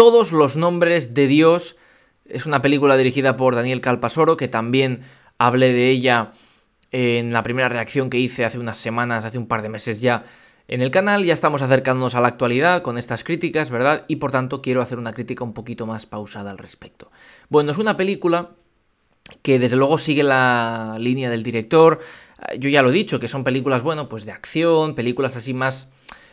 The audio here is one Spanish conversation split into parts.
todos los nombres de Dios. Es una película dirigida por Daniel Calpasoro, que también hablé de ella en la primera reacción que hice hace unas semanas, hace un par de meses ya en el canal. Ya estamos acercándonos a la actualidad con estas críticas, ¿verdad? Y por tanto quiero hacer una crítica un poquito más pausada al respecto. Bueno, es una película que desde luego sigue la línea del director. Yo ya lo he dicho, que son películas, bueno, pues de acción, películas así más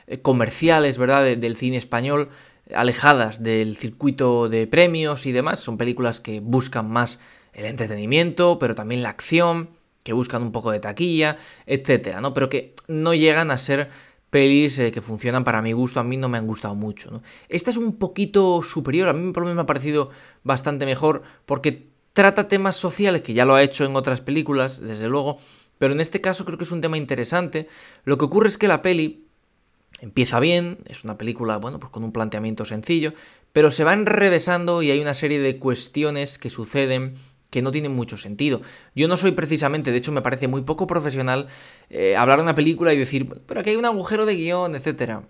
eh, comerciales, ¿verdad? del cine español alejadas del circuito de premios y demás. Son películas que buscan más el entretenimiento, pero también la acción, que buscan un poco de taquilla, etcétera, ¿no? Pero que no llegan a ser pelis eh, que funcionan para mi gusto, a mí no me han gustado mucho, Esta es un poquito superior, a mí por lo menos me ha parecido bastante mejor porque trata temas sociales, que ya lo ha hecho en otras películas, desde luego, pero en este caso creo que es un tema interesante. Lo que ocurre es que la peli Empieza bien, es una película, bueno, pues con un planteamiento sencillo, pero se va enrevesando y hay una serie de cuestiones que suceden que no tienen mucho sentido. Yo no soy precisamente, de hecho me parece muy poco profesional eh, hablar de una película y decir, pero aquí hay un agujero de guión, etc.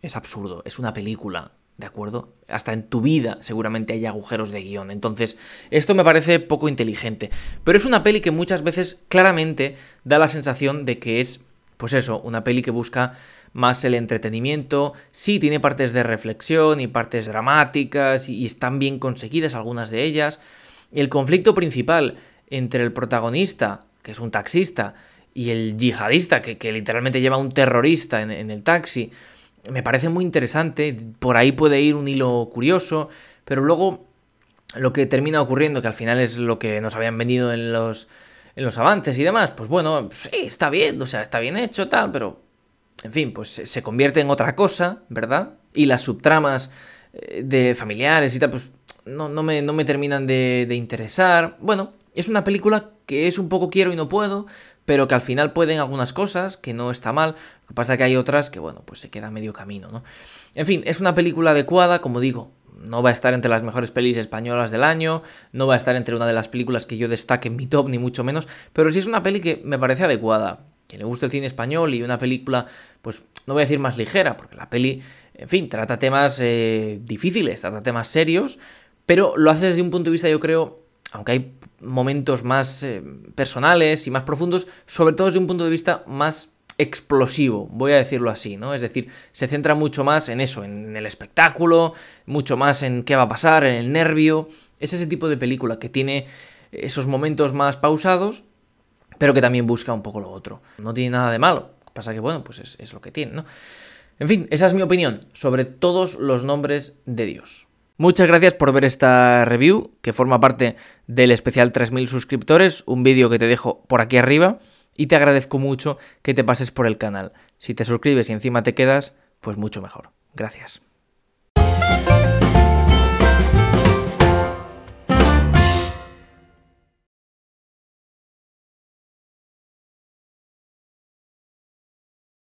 Es absurdo, es una película, ¿de acuerdo? Hasta en tu vida seguramente hay agujeros de guión, entonces esto me parece poco inteligente. Pero es una peli que muchas veces claramente da la sensación de que es pues eso, una peli que busca más el entretenimiento. Sí, tiene partes de reflexión y partes dramáticas y están bien conseguidas algunas de ellas. El conflicto principal entre el protagonista, que es un taxista, y el yihadista, que, literalmente lleva a un terrorista en, el taxi, me parece muy interesante. Por ahí puede ir un hilo curioso, pero luego lo que termina ocurriendo, que al final es lo que nos habían venido en los en los avances y demás, pues bueno, sí, está bien, o sea, está bien hecho, tal, pero, en fin, pues se convierte en otra cosa, ¿verdad? Y las subtramas eh, de familiares y tal, pues no, no, me, no me, terminan de, de interesar. Bueno, es una película que es un poco quiero y no puedo, pero que al final pueden algunas cosas, que no está mal, lo que pasa es que hay otras que, bueno, pues se queda medio camino, ¿no? En fin, es una película adecuada, como digo, no va a estar entre las mejores pelis españolas del año, no va a estar entre una de las películas que yo destaque en mi top, ni mucho menos, pero sí es una peli que me parece adecuada. Que le gusta el cine español y una película, pues no voy a decir más ligera, porque la peli, en fin, trata temas eh, difíciles, trata temas serios, pero lo hace desde un punto de vista, yo creo, aunque hay momentos más eh, personales y más profundos, sobre todo desde un punto de vista más explosivo, voy a decirlo así, ¿no? Es decir, se centra mucho más en eso, en el espectáculo, mucho más en qué va a pasar, en el nervio. Es ese tipo de película que tiene esos momentos más pausados, pero que también busca un poco lo otro. No tiene nada de malo, pasa que, bueno, pues es, es lo que tiene, ¿no? En fin, esa es mi opinión sobre todos los nombres de Dios. Muchas gracias por ver esta review, que forma parte del especial 3000 suscriptores, un vídeo que te dejo por aquí arriba y te agradezco mucho que te pases por el canal. Si te suscribes y encima te quedas, pues mucho mejor. Gracias.